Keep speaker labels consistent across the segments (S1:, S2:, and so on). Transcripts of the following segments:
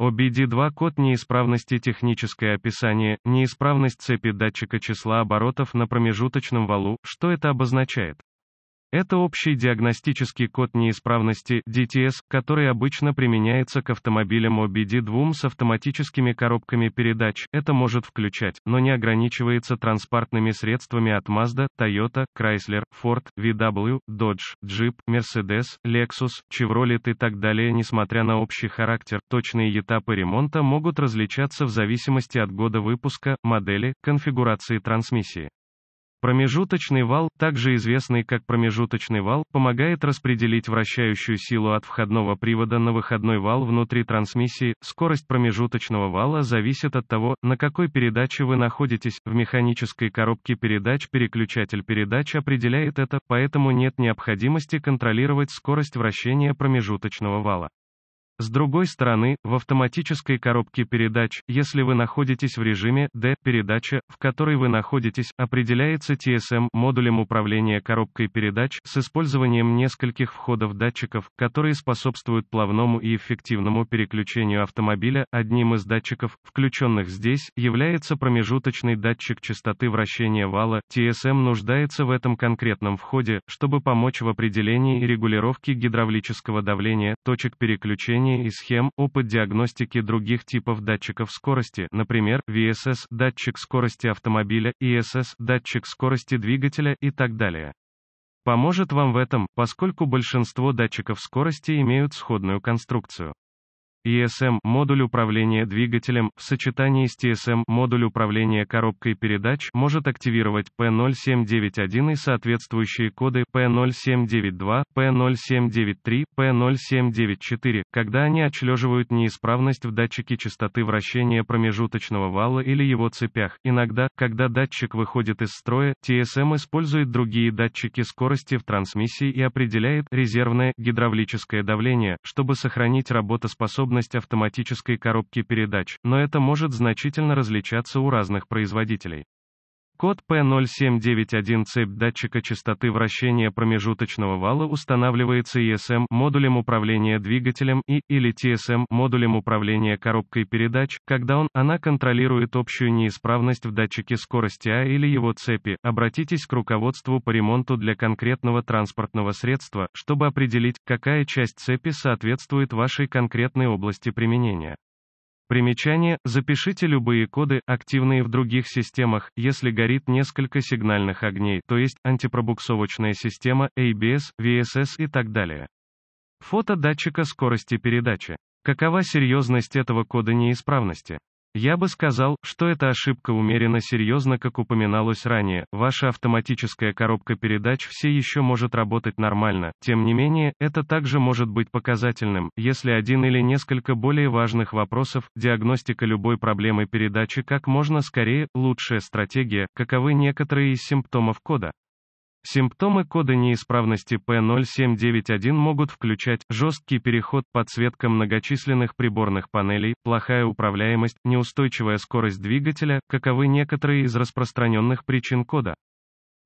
S1: OBD2 код неисправности техническое описание, неисправность цепи датчика числа оборотов на промежуточном валу, что это обозначает? Это общий диагностический код неисправности DTS, который обычно применяется к автомобилям OBD2 с автоматическими коробками передач. Это может включать, но не ограничивается транспортными средствами от Mazda, Toyota, Chrysler, Ford, VW, Dodge, Jeep, Mercedes, Lexus, Chevrolet и так далее. Несмотря на общий характер, точные этапы ремонта могут различаться в зависимости от года выпуска, модели, конфигурации трансмиссии. Промежуточный вал, также известный как промежуточный вал, помогает распределить вращающую силу от входного привода на выходной вал внутри трансмиссии. Скорость промежуточного вала зависит от того, на какой передаче вы находитесь. В механической коробке передач переключатель передач определяет это, поэтому нет необходимости контролировать скорость вращения промежуточного вала. С другой стороны, в автоматической коробке передач, если вы находитесь в режиме D, передача, в которой вы находитесь, определяется TSM модулем управления коробкой передач с использованием нескольких входов датчиков, которые способствуют плавному и эффективному переключению автомобиля. Одним из датчиков, включенных здесь, является промежуточный датчик частоты вращения вала. TSM нуждается в этом конкретном входе, чтобы помочь в определении и регулировке гидравлического давления, точек переключения применение и схем, опыт диагностики других типов датчиков скорости, например, VSS – датчик скорости автомобиля, ISS e – датчик скорости двигателя и так далее. Поможет вам в этом, поскольку большинство датчиков скорости имеют сходную конструкцию. ESM – модуль управления двигателем, в сочетании с TSM – модуль управления коробкой передач, может активировать P0791 и соответствующие коды P0792, P0793, P0794, когда они отслеживают неисправность в датчике частоты вращения промежуточного вала или его цепях. Иногда, когда датчик выходит из строя, TSM использует другие датчики скорости в трансмиссии и определяет резервное гидравлическое давление, чтобы сохранить работоспособность способность автоматической коробки передач, но это может значительно различаться у разных производителей. Код P0791 цепь датчика частоты вращения промежуточного вала устанавливается ESM модулем управления двигателем и, или TSM модулем управления коробкой передач, когда он, она контролирует общую неисправность в датчике скорости А или его цепи. Обратитесь к руководству по ремонту для конкретного транспортного средства, чтобы определить, какая часть цепи соответствует вашей конкретной области применения. Примечание, запишите любые коды, активные в других системах, если горит несколько сигнальных огней, то есть антипробуксовочная система, ABS, VSS и так далее. Фото датчика скорости передачи. Какова серьезность этого кода неисправности? Я бы сказал, что эта ошибка умеренно серьезна, как упоминалось ранее, ваша автоматическая коробка передач все еще может работать нормально, тем не менее, это также может быть показательным, если один или несколько более важных вопросов, диагностика любой проблемы передачи как можно скорее, лучшая стратегия, каковы некоторые из симптомов кода. Симптомы кода неисправности P0791 могут включать жесткий переход, подсветка многочисленных приборных панелей, плохая управляемость, неустойчивая скорость двигателя, каковы некоторые из распространенных причин кода.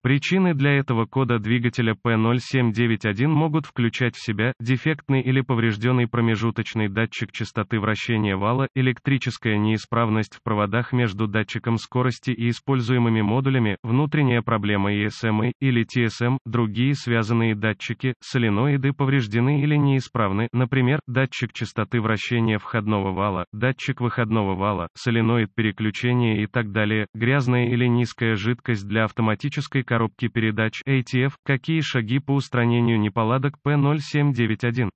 S1: Причины для этого кода двигателя P0791 могут включать в себя дефектный или поврежденный промежуточный датчик частоты вращения вала, электрическая неисправность в проводах между датчиком скорости и используемыми модулями, внутренняя проблема ESM или TSM, другие связанные датчики, соленоиды повреждены или неисправны, например, датчик частоты вращения входного вала, датчик выходного вала, соленоид переключения и так далее, грязная или низкая жидкость для автоматической коробки передач ATF, какие шаги по устранению неполадок P0791.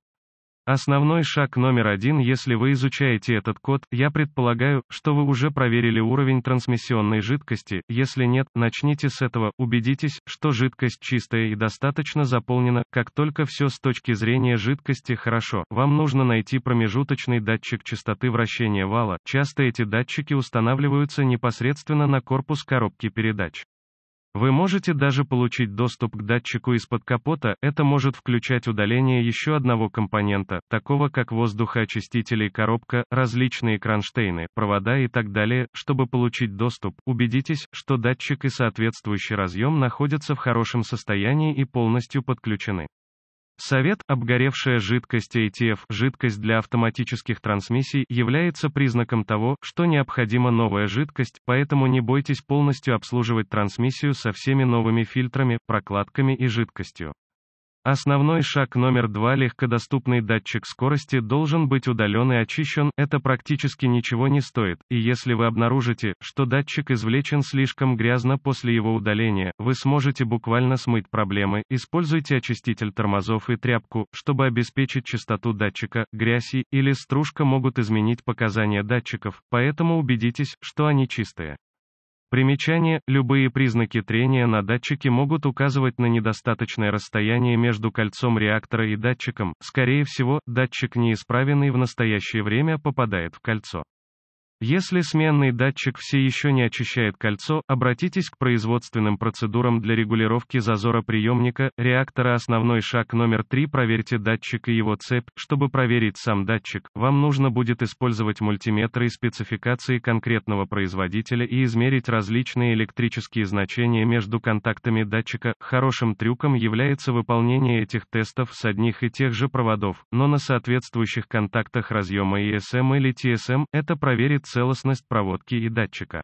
S1: Основной шаг номер один, если вы изучаете этот код, я предполагаю, что вы уже проверили уровень трансмиссионной жидкости, если нет, начните с этого, убедитесь, что жидкость чистая и достаточно заполнена, как только все с точки зрения жидкости хорошо, вам нужно найти промежуточный датчик частоты вращения вала, часто эти датчики устанавливаются непосредственно на корпус коробки передач. Вы можете даже получить доступ к датчику из-под капота, это может включать удаление еще одного компонента, такого как воздухоочистители, коробка, различные кронштейны, провода и так далее. Чтобы получить доступ, убедитесь, что датчик и соответствующий разъем находятся в хорошем состоянии и полностью подключены. Совет, обгоревшая жидкость ATF, жидкость для автоматических трансмиссий, является признаком того, что необходима новая жидкость, поэтому не бойтесь полностью обслуживать трансмиссию со всеми новыми фильтрами, прокладками и жидкостью. Основной шаг номер два легкодоступный датчик скорости должен быть удален и очищен, это практически ничего не стоит, и если вы обнаружите, что датчик извлечен слишком грязно после его удаления, вы сможете буквально смыть проблемы, используйте очиститель тормозов и тряпку, чтобы обеспечить чистоту датчика, грязь и, или стружка могут изменить показания датчиков, поэтому убедитесь, что они чистые. Примечание, любые признаки трения на датчике могут указывать на недостаточное расстояние между кольцом реактора и датчиком, скорее всего, датчик неисправенный в настоящее время попадает в кольцо. Если сменный датчик все еще не очищает кольцо, обратитесь к производственным процедурам для регулировки зазора приемника, реактора основной шаг номер 3 проверьте датчик и его цепь, чтобы проверить сам датчик, вам нужно будет использовать мультиметры и спецификации конкретного производителя и измерить различные электрические значения между контактами датчика, хорошим трюком является выполнение этих тестов с одних и тех же проводов, но на соответствующих контактах разъема ESM эм или TSM, эм. это проверит целостность проводки и датчика.